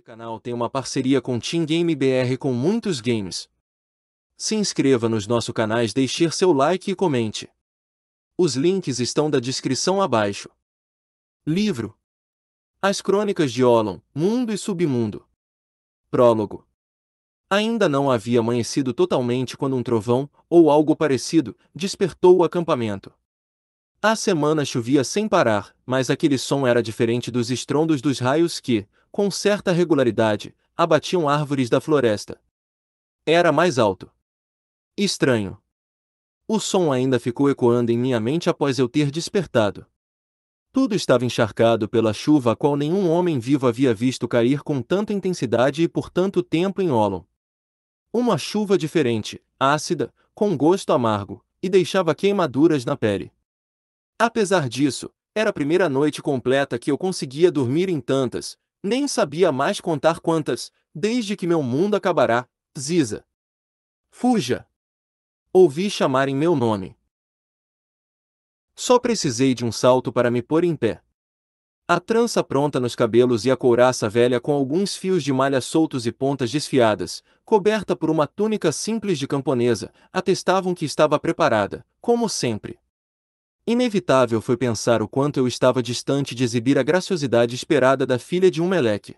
Esse canal tem uma parceria com Team Game BR com muitos games. Se inscreva nos nossos canais, deixe seu like e comente. Os links estão da descrição abaixo. Livro As Crônicas de Olon, Mundo e Submundo Prólogo Ainda não havia amanhecido totalmente quando um trovão, ou algo parecido, despertou o acampamento. Há semanas chovia sem parar, mas aquele som era diferente dos estrondos dos raios que, com certa regularidade, abatiam árvores da floresta. Era mais alto. Estranho. O som ainda ficou ecoando em minha mente após eu ter despertado. Tudo estava encharcado pela chuva a qual nenhum homem vivo havia visto cair com tanta intensidade e por tanto tempo em Olon. Uma chuva diferente, ácida, com gosto amargo, e deixava queimaduras na pele. Apesar disso, era a primeira noite completa que eu conseguia dormir em tantas, nem sabia mais contar quantas, desde que meu mundo acabará, Ziza. Fuja! Ouvi chamarem meu nome. Só precisei de um salto para me pôr em pé. A trança pronta nos cabelos e a couraça velha com alguns fios de malha soltos e pontas desfiadas, coberta por uma túnica simples de camponesa, atestavam que estava preparada, como sempre. Inevitável foi pensar o quanto eu estava distante de exibir a graciosidade esperada da filha de um meleque.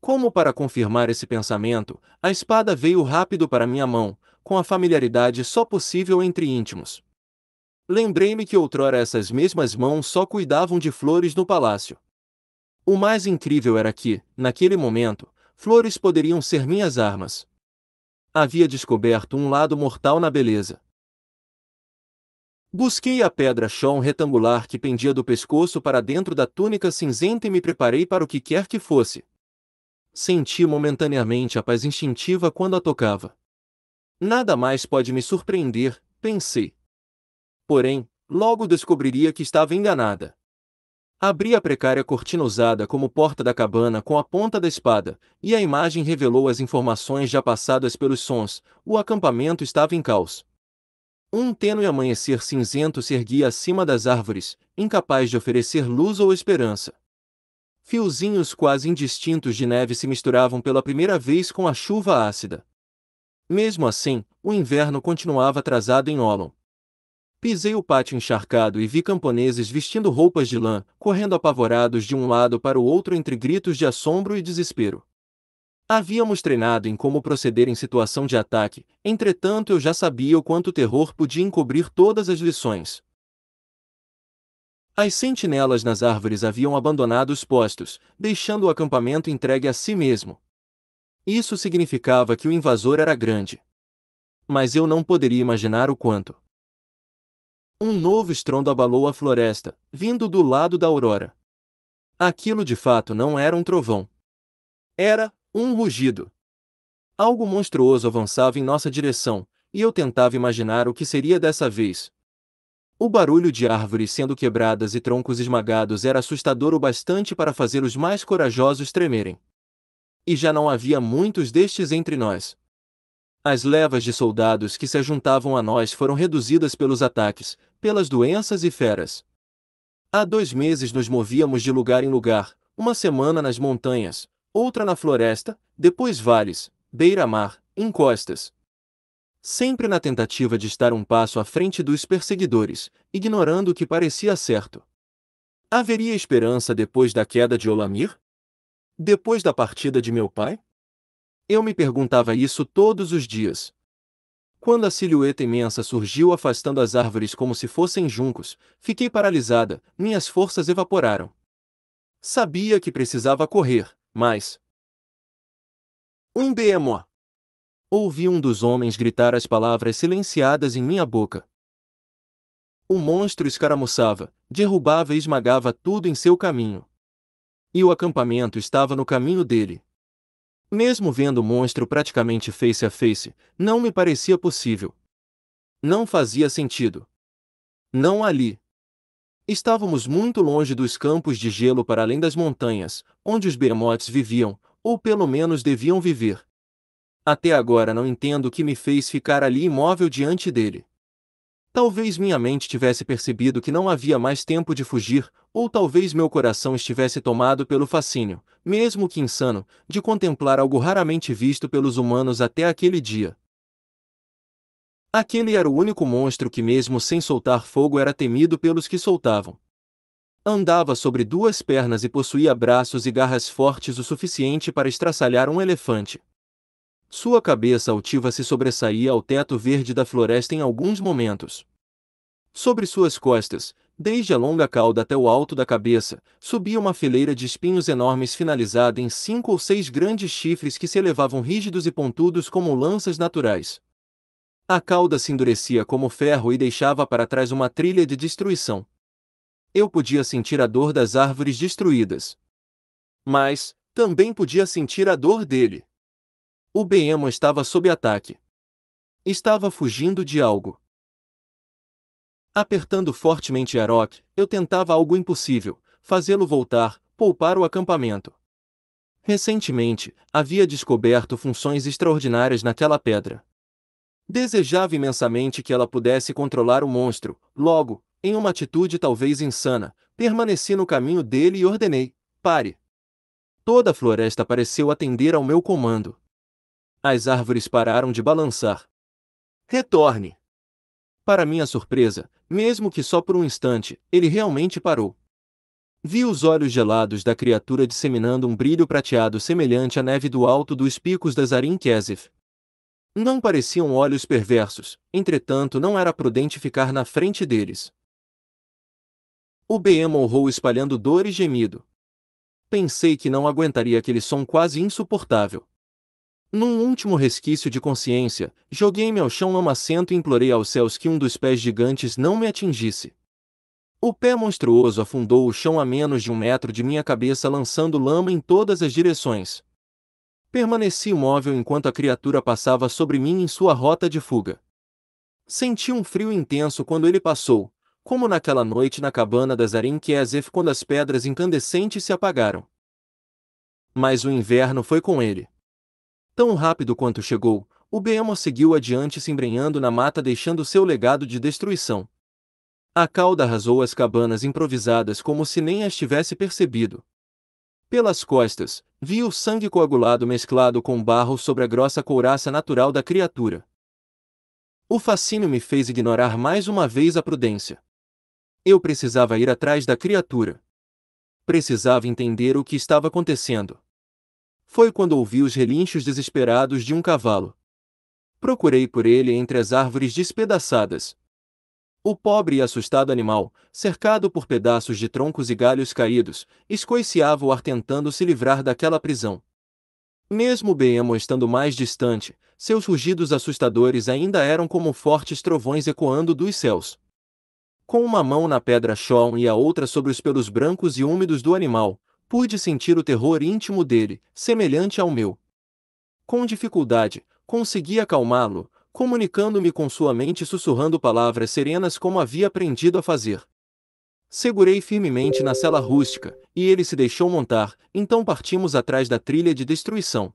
Como para confirmar esse pensamento, a espada veio rápido para minha mão, com a familiaridade só possível entre íntimos. Lembrei-me que outrora essas mesmas mãos só cuidavam de flores no palácio. O mais incrível era que, naquele momento, flores poderiam ser minhas armas. Havia descoberto um lado mortal na beleza. Busquei a pedra chão retangular que pendia do pescoço para dentro da túnica cinzenta e me preparei para o que quer que fosse. Senti momentaneamente a paz instintiva quando a tocava. Nada mais pode me surpreender, pensei. Porém, logo descobriria que estava enganada. Abri a precária cortina usada como porta da cabana com a ponta da espada, e a imagem revelou as informações já passadas pelos sons: o acampamento estava em caos. Um tênue amanhecer cinzento se erguia acima das árvores, incapaz de oferecer luz ou esperança. Fiozinhos quase indistintos de neve se misturavam pela primeira vez com a chuva ácida. Mesmo assim, o inverno continuava atrasado em Olon. Pisei o pátio encharcado e vi camponeses vestindo roupas de lã, correndo apavorados de um lado para o outro entre gritos de assombro e desespero. Havíamos treinado em como proceder em situação de ataque, entretanto eu já sabia o quanto o terror podia encobrir todas as lições. As sentinelas nas árvores haviam abandonado os postos, deixando o acampamento entregue a si mesmo. Isso significava que o invasor era grande. Mas eu não poderia imaginar o quanto. Um novo estrondo abalou a floresta, vindo do lado da aurora. Aquilo de fato não era um trovão. Era, um rugido. Algo monstruoso avançava em nossa direção, e eu tentava imaginar o que seria dessa vez. O barulho de árvores sendo quebradas e troncos esmagados era assustador o bastante para fazer os mais corajosos tremerem. E já não havia muitos destes entre nós. As levas de soldados que se juntavam a nós foram reduzidas pelos ataques, pelas doenças e feras. Há dois meses nos movíamos de lugar em lugar, uma semana nas montanhas, outra na floresta, depois vales, beira-mar, encostas. Sempre na tentativa de estar um passo à frente dos perseguidores, ignorando o que parecia certo. Haveria esperança depois da queda de Olamir? Depois da partida de meu pai? Eu me perguntava isso todos os dias. Quando a silhueta imensa surgiu afastando as árvores como se fossem juncos, fiquei paralisada, minhas forças evaporaram. Sabia que precisava correr, mas. Um bmo. Ouvi um dos homens gritar as palavras silenciadas em minha boca. O monstro escaramuçava, derrubava e esmagava tudo em seu caminho. E o acampamento estava no caminho dele. Mesmo vendo o monstro praticamente face a face, não me parecia possível. Não fazia sentido. Não ali. Estávamos muito longe dos campos de gelo para além das montanhas, onde os bermotes viviam, ou pelo menos deviam viver. Até agora não entendo o que me fez ficar ali imóvel diante dele. Talvez minha mente tivesse percebido que não havia mais tempo de fugir, ou talvez meu coração estivesse tomado pelo fascínio, mesmo que insano, de contemplar algo raramente visto pelos humanos até aquele dia. Aquele era o único monstro que, mesmo sem soltar fogo, era temido pelos que soltavam. Andava sobre duas pernas e possuía braços e garras fortes o suficiente para estraçalhar um elefante. Sua cabeça altiva se sobressaía ao teto verde da floresta em alguns momentos. Sobre suas costas, desde a longa cauda até o alto da cabeça, subia uma fileira de espinhos enormes finalizada em cinco ou seis grandes chifres que se elevavam rígidos e pontudos como lanças naturais. A cauda se endurecia como ferro e deixava para trás uma trilha de destruição. Eu podia sentir a dor das árvores destruídas. Mas, também podia sentir a dor dele. O Beemo estava sob ataque. Estava fugindo de algo. Apertando fortemente Arok, eu tentava algo impossível, fazê-lo voltar, poupar o acampamento. Recentemente, havia descoberto funções extraordinárias naquela pedra. Desejava imensamente que ela pudesse controlar o monstro. Logo, em uma atitude talvez insana, permaneci no caminho dele e ordenei: pare. Toda a floresta pareceu atender ao meu comando. As árvores pararam de balançar. Retorne! Para minha surpresa, mesmo que só por um instante, ele realmente parou. Vi os olhos gelados da criatura disseminando um brilho prateado semelhante à neve do alto dos picos das Arinquesif, não pareciam olhos perversos, entretanto não era prudente ficar na frente deles. O BM honrou espalhando dor e gemido. Pensei que não aguentaria aquele som quase insuportável. Num último resquício de consciência, joguei-me ao chão lamacento e implorei aos céus que um dos pés gigantes não me atingisse. O pé monstruoso afundou o chão a menos de um metro de minha cabeça, lançando lama em todas as direções. Permaneci imóvel enquanto a criatura passava sobre mim em sua rota de fuga. Senti um frio intenso quando ele passou, como naquela noite na cabana das Arinquiesef quando as pedras incandescentes se apagaram. Mas o inverno foi com ele. Tão rápido quanto chegou, o behemoth seguiu adiante se embrenhando na mata deixando seu legado de destruição. A cauda arrasou as cabanas improvisadas como se nem as tivesse percebido, pelas costas, vi o sangue coagulado mesclado com barro sobre a grossa couraça natural da criatura. O fascínio me fez ignorar mais uma vez a prudência. Eu precisava ir atrás da criatura. Precisava entender o que estava acontecendo. Foi quando ouvi os relinchos desesperados de um cavalo. Procurei por ele entre as árvores despedaçadas, o pobre e assustado animal, cercado por pedaços de troncos e galhos caídos, escoiciava o ar tentando se livrar daquela prisão. Mesmo Beemo estando mais distante, seus rugidos assustadores ainda eram como fortes trovões ecoando dos céus. Com uma mão na pedra Shawn e a outra sobre os pelos brancos e úmidos do animal, pude sentir o terror íntimo dele, semelhante ao meu. Com dificuldade, consegui acalmá-lo, comunicando-me com sua mente e sussurrando palavras serenas como havia aprendido a fazer. Segurei firmemente na cela rústica, e ele se deixou montar, então partimos atrás da trilha de destruição.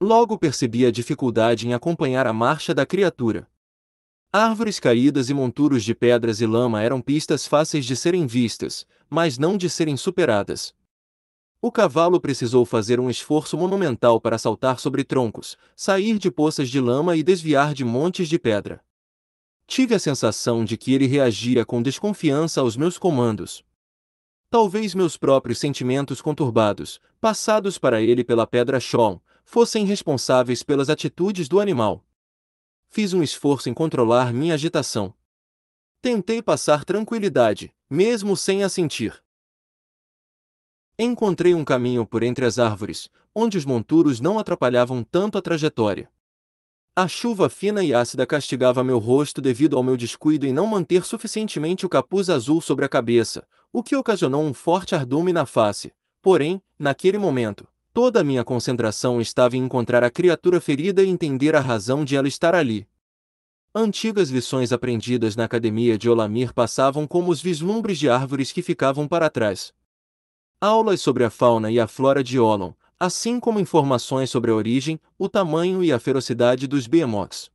Logo percebi a dificuldade em acompanhar a marcha da criatura. Árvores caídas e monturos de pedras e lama eram pistas fáceis de serem vistas, mas não de serem superadas, o cavalo precisou fazer um esforço monumental para saltar sobre troncos, sair de poças de lama e desviar de montes de pedra. Tive a sensação de que ele reagia com desconfiança aos meus comandos. Talvez meus próprios sentimentos conturbados, passados para ele pela pedra Shawn, fossem responsáveis pelas atitudes do animal. Fiz um esforço em controlar minha agitação. Tentei passar tranquilidade, mesmo sem a sentir. Encontrei um caminho por entre as árvores, onde os monturos não atrapalhavam tanto a trajetória. A chuva fina e ácida castigava meu rosto devido ao meu descuido em não manter suficientemente o capuz azul sobre a cabeça, o que ocasionou um forte ardume na face. Porém, naquele momento, toda a minha concentração estava em encontrar a criatura ferida e entender a razão de ela estar ali. Antigas lições aprendidas na academia de Olamir passavam como os vislumbres de árvores que ficavam para trás, Aulas sobre a fauna e a flora de Olon, assim como informações sobre a origem, o tamanho e a ferocidade dos behemoths.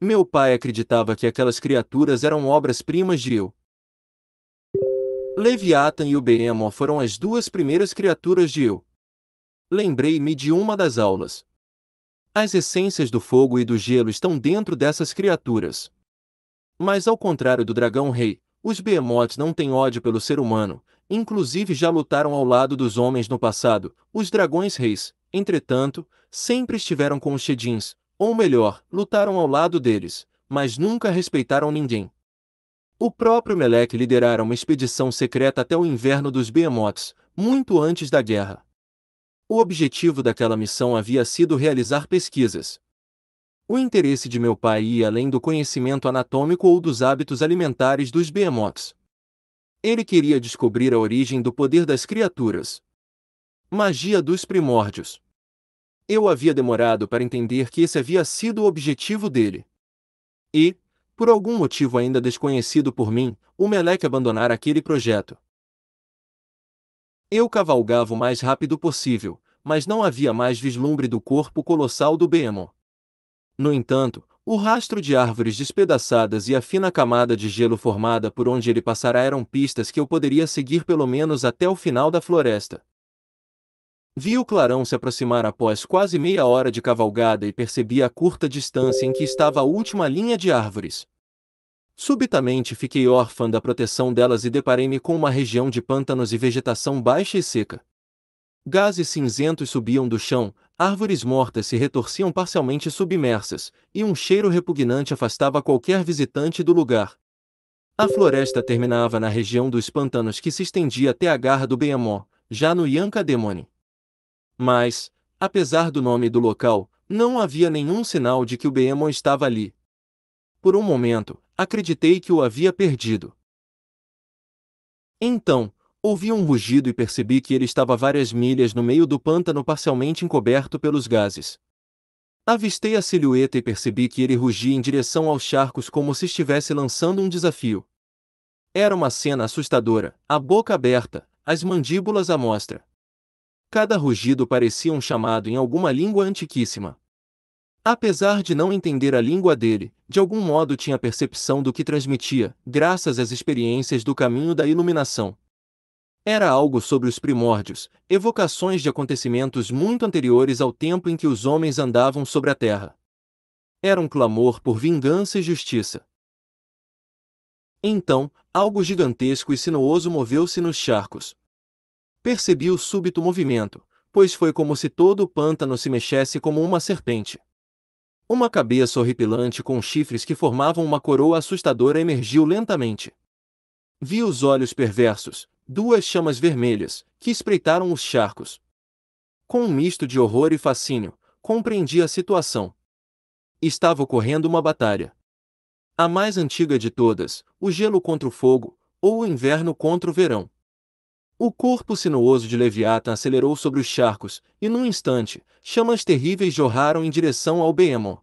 Meu pai acreditava que aquelas criaturas eram obras-primas de eu. Leviathan e o Behemoth foram as duas primeiras criaturas de eu. Lembrei-me de uma das aulas. As essências do fogo e do gelo estão dentro dessas criaturas. Mas ao contrário do dragão rei, os behemoths não têm ódio pelo ser humano, inclusive já lutaram ao lado dos homens no passado, os dragões reis, entretanto, sempre estiveram com os Shedins, ou melhor, lutaram ao lado deles, mas nunca respeitaram ninguém. O próprio Melek liderara uma expedição secreta até o inverno dos Behemoths, muito antes da guerra. O objetivo daquela missão havia sido realizar pesquisas. O interesse de meu pai ia além do conhecimento anatômico ou dos hábitos alimentares dos Behemoths, ele queria descobrir a origem do poder das criaturas. Magia dos primórdios. Eu havia demorado para entender que esse havia sido o objetivo dele. E, por algum motivo ainda desconhecido por mim, o Meleque abandonara aquele projeto. Eu cavalgava o mais rápido possível, mas não havia mais vislumbre do corpo colossal do Bemo. No entanto, o rastro de árvores despedaçadas e a fina camada de gelo formada por onde ele passara eram pistas que eu poderia seguir pelo menos até o final da floresta. Vi o clarão se aproximar após quase meia hora de cavalgada e percebi a curta distância em que estava a última linha de árvores. Subitamente fiquei órfã da proteção delas e deparei-me com uma região de pântanos e vegetação baixa e seca. Gases cinzentos subiam do chão, árvores mortas se retorciam parcialmente submersas, e um cheiro repugnante afastava qualquer visitante do lugar. A floresta terminava na região dos pantanos que se estendia até a garra do Beamó, já no Yankademone. Mas, apesar do nome do local, não havia nenhum sinal de que o Beamon estava ali. Por um momento, acreditei que o havia perdido. Então, Ouvi um rugido e percebi que ele estava várias milhas no meio do pântano parcialmente encoberto pelos gases. Avistei a silhueta e percebi que ele rugia em direção aos charcos como se estivesse lançando um desafio. Era uma cena assustadora, a boca aberta, as mandíbulas à mostra. Cada rugido parecia um chamado em alguma língua antiquíssima. Apesar de não entender a língua dele, de algum modo tinha percepção do que transmitia, graças às experiências do caminho da iluminação. Era algo sobre os primórdios, evocações de acontecimentos muito anteriores ao tempo em que os homens andavam sobre a terra. Era um clamor por vingança e justiça. Então, algo gigantesco e sinuoso moveu-se nos charcos. Percebi o súbito movimento, pois foi como se todo o pântano se mexesse como uma serpente. Uma cabeça horripilante com chifres que formavam uma coroa assustadora emergiu lentamente. Vi os olhos perversos, duas chamas vermelhas, que espreitaram os charcos. Com um misto de horror e fascínio, compreendi a situação. Estava ocorrendo uma batalha. A mais antiga de todas, o gelo contra o fogo, ou o inverno contra o verão. O corpo sinuoso de Leviathan acelerou sobre os charcos, e num instante, chamas terríveis jorraram em direção ao Behemoth.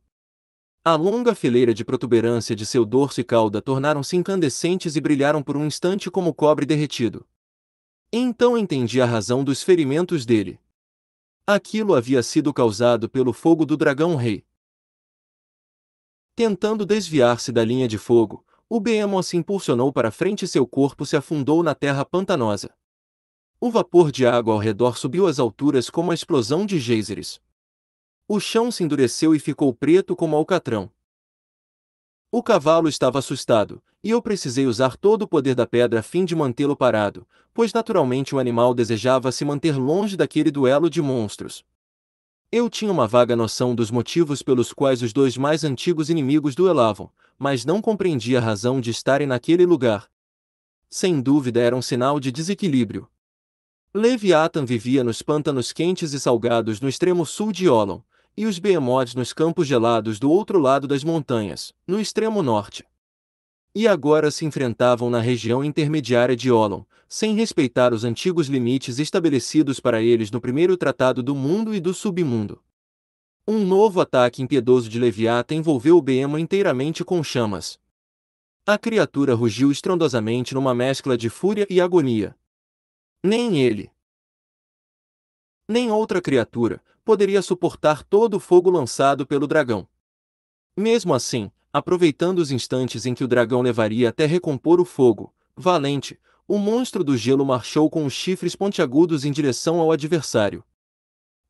A longa fileira de protuberância de seu dorso e cauda tornaram-se incandescentes e brilharam por um instante como cobre derretido. Então entendi a razão dos ferimentos dele. Aquilo havia sido causado pelo fogo do dragão rei. Tentando desviar-se da linha de fogo, o Behemoth se impulsionou para frente e seu corpo se afundou na terra pantanosa. O vapor de água ao redor subiu às alturas como a explosão de geysers. O chão se endureceu e ficou preto como alcatrão. O cavalo estava assustado, e eu precisei usar todo o poder da pedra a fim de mantê-lo parado, pois naturalmente o animal desejava se manter longe daquele duelo de monstros. Eu tinha uma vaga noção dos motivos pelos quais os dois mais antigos inimigos duelavam, mas não compreendia a razão de estarem naquele lugar. Sem dúvida era um sinal de desequilíbrio. Leviathan vivia nos pântanos quentes e salgados no extremo sul de Olon, e os behemoths nos campos gelados do outro lado das montanhas, no extremo norte. E agora se enfrentavam na região intermediária de Olon, sem respeitar os antigos limites estabelecidos para eles no primeiro tratado do mundo e do submundo. Um novo ataque impiedoso de Leviata envolveu o Beema inteiramente com chamas. A criatura rugiu estrondosamente numa mescla de fúria e agonia. Nem ele, nem outra criatura, poderia suportar todo o fogo lançado pelo dragão. Mesmo assim, aproveitando os instantes em que o dragão levaria até recompor o fogo, valente, o monstro do gelo marchou com os chifres pontiagudos em direção ao adversário.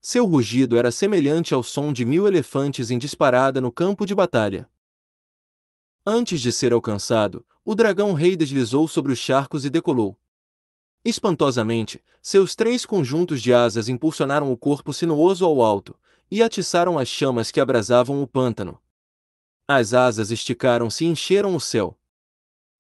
Seu rugido era semelhante ao som de mil elefantes em disparada no campo de batalha. Antes de ser alcançado, o dragão rei deslizou sobre os charcos e decolou, Espantosamente, seus três conjuntos de asas impulsionaram o corpo sinuoso ao alto, e atiçaram as chamas que abrasavam o pântano. As asas esticaram-se e encheram o céu.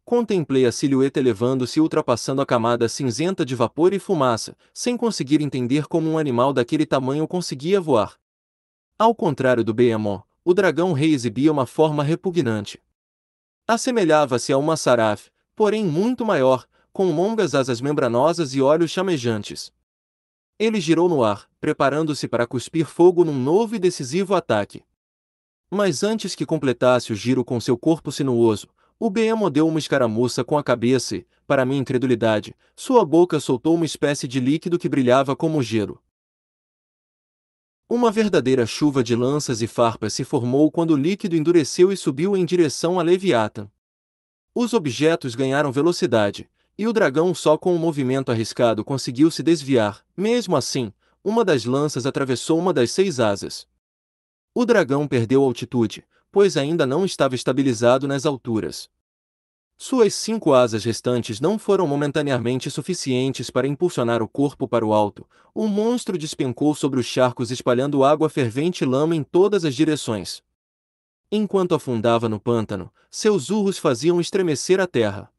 Contemplei a silhueta elevando-se e ultrapassando a camada cinzenta de vapor e fumaça, sem conseguir entender como um animal daquele tamanho conseguia voar. Ao contrário do Behemoth, o dragão rei exibia uma forma repugnante. Assemelhava-se a uma saraf, porém muito maior, com longas asas membranosas e olhos chamejantes. Ele girou no ar, preparando-se para cuspir fogo num novo e decisivo ataque. Mas antes que completasse o giro com seu corpo sinuoso, o Beemo deu uma escaramuça com a cabeça e, para minha incredulidade, sua boca soltou uma espécie de líquido que brilhava como gelo. Uma verdadeira chuva de lanças e farpas se formou quando o líquido endureceu e subiu em direção a Leviathan. Os objetos ganharam velocidade, e o dragão só com um movimento arriscado conseguiu se desviar. Mesmo assim, uma das lanças atravessou uma das seis asas. O dragão perdeu altitude, pois ainda não estava estabilizado nas alturas. Suas cinco asas restantes não foram momentaneamente suficientes para impulsionar o corpo para o alto. O monstro despencou sobre os charcos, espalhando água fervente e lama em todas as direções. Enquanto afundava no pântano, seus urros faziam estremecer a terra.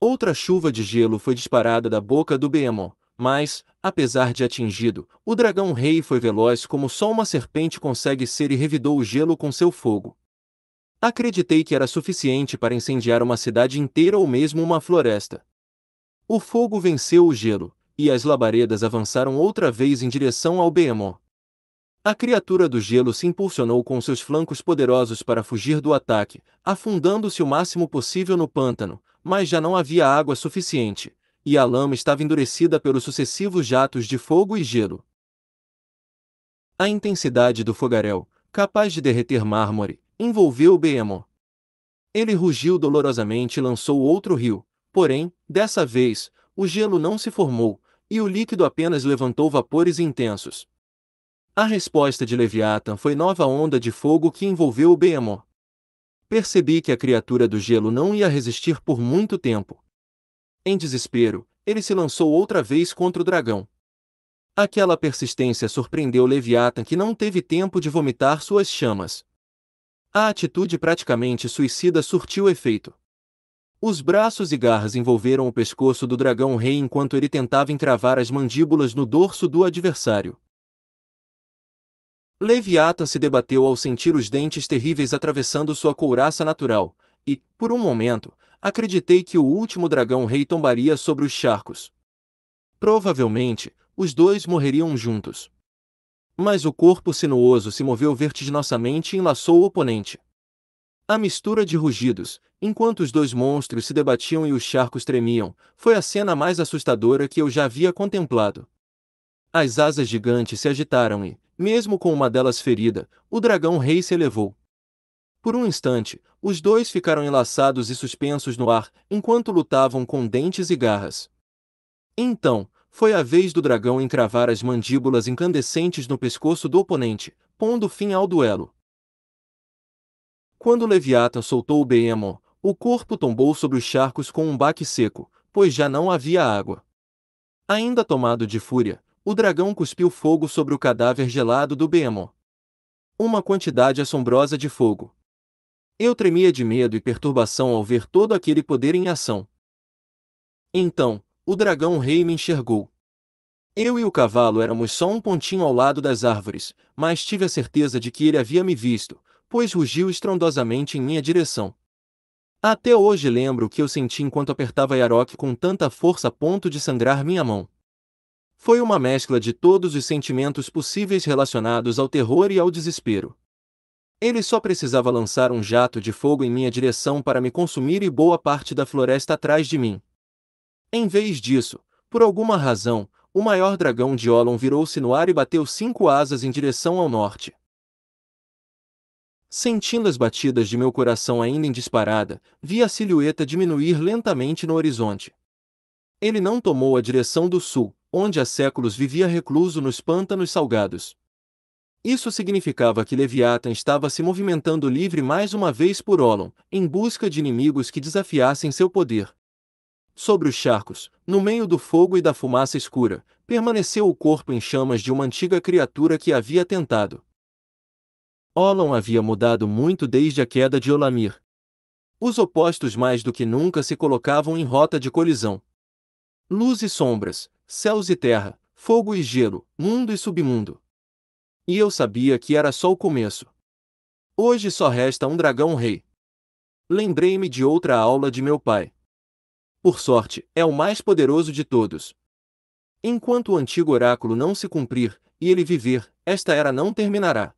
Outra chuva de gelo foi disparada da boca do Behemoth, mas, apesar de atingido, o dragão rei foi veloz como só uma serpente consegue ser e revidou o gelo com seu fogo. Acreditei que era suficiente para incendiar uma cidade inteira ou mesmo uma floresta. O fogo venceu o gelo, e as labaredas avançaram outra vez em direção ao Behemoth. A criatura do gelo se impulsionou com seus flancos poderosos para fugir do ataque, afundando-se o máximo possível no pântano, mas já não havia água suficiente, e a lama estava endurecida pelos sucessivos jatos de fogo e gelo. A intensidade do fogaréu, capaz de derreter mármore, envolveu o Behemoth. Ele rugiu dolorosamente e lançou outro rio, porém, dessa vez, o gelo não se formou, e o líquido apenas levantou vapores intensos. A resposta de Leviathan foi nova onda de fogo que envolveu o Behemoth percebi que a criatura do gelo não ia resistir por muito tempo. Em desespero, ele se lançou outra vez contra o dragão. Aquela persistência surpreendeu Leviathan que não teve tempo de vomitar suas chamas. A atitude praticamente suicida surtiu efeito. Os braços e garras envolveram o pescoço do dragão rei enquanto ele tentava encravar as mandíbulas no dorso do adversário. Leviata se debateu ao sentir os dentes terríveis atravessando sua couraça natural, e, por um momento, acreditei que o último dragão rei tombaria sobre os charcos. Provavelmente, os dois morreriam juntos. Mas o corpo sinuoso se moveu vertiginosamente e enlaçou o oponente. A mistura de rugidos, enquanto os dois monstros se debatiam e os charcos tremiam, foi a cena mais assustadora que eu já havia contemplado. As asas gigantes se agitaram e, mesmo com uma delas ferida, o dragão rei se elevou. Por um instante, os dois ficaram enlaçados e suspensos no ar, enquanto lutavam com dentes e garras. Então, foi a vez do dragão encravar as mandíbulas incandescentes no pescoço do oponente, pondo fim ao duelo. Quando Leviathan soltou o Behemoth, o corpo tombou sobre os charcos com um baque seco, pois já não havia água. Ainda tomado de fúria, o dragão cuspiu fogo sobre o cadáver gelado do Bemo. Uma quantidade assombrosa de fogo. Eu tremia de medo e perturbação ao ver todo aquele poder em ação. Então, o dragão rei me enxergou. Eu e o cavalo éramos só um pontinho ao lado das árvores, mas tive a certeza de que ele havia me visto, pois rugiu estrondosamente em minha direção. Até hoje lembro o que eu senti enquanto apertava Yarok com tanta força a ponto de sangrar minha mão. Foi uma mescla de todos os sentimentos possíveis relacionados ao terror e ao desespero. Ele só precisava lançar um jato de fogo em minha direção para me consumir e boa parte da floresta atrás de mim. Em vez disso, por alguma razão, o maior dragão de Olon virou-se no ar e bateu cinco asas em direção ao norte. Sentindo as batidas de meu coração ainda em disparada, vi a silhueta diminuir lentamente no horizonte. Ele não tomou a direção do sul, onde há séculos vivia recluso nos pântanos salgados. Isso significava que Leviatã estava se movimentando livre mais uma vez por Olon, em busca de inimigos que desafiassem seu poder. Sobre os charcos, no meio do fogo e da fumaça escura, permaneceu o corpo em chamas de uma antiga criatura que havia tentado. Olon havia mudado muito desde a queda de Olamir. Os opostos mais do que nunca se colocavam em rota de colisão, luz e sombras, céus e terra, fogo e gelo, mundo e submundo. E eu sabia que era só o começo. Hoje só resta um dragão rei. Lembrei-me de outra aula de meu pai. Por sorte, é o mais poderoso de todos. Enquanto o antigo oráculo não se cumprir, e ele viver, esta era não terminará.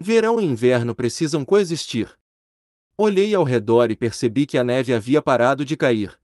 Verão e inverno precisam coexistir. Olhei ao redor e percebi que a neve havia parado de cair.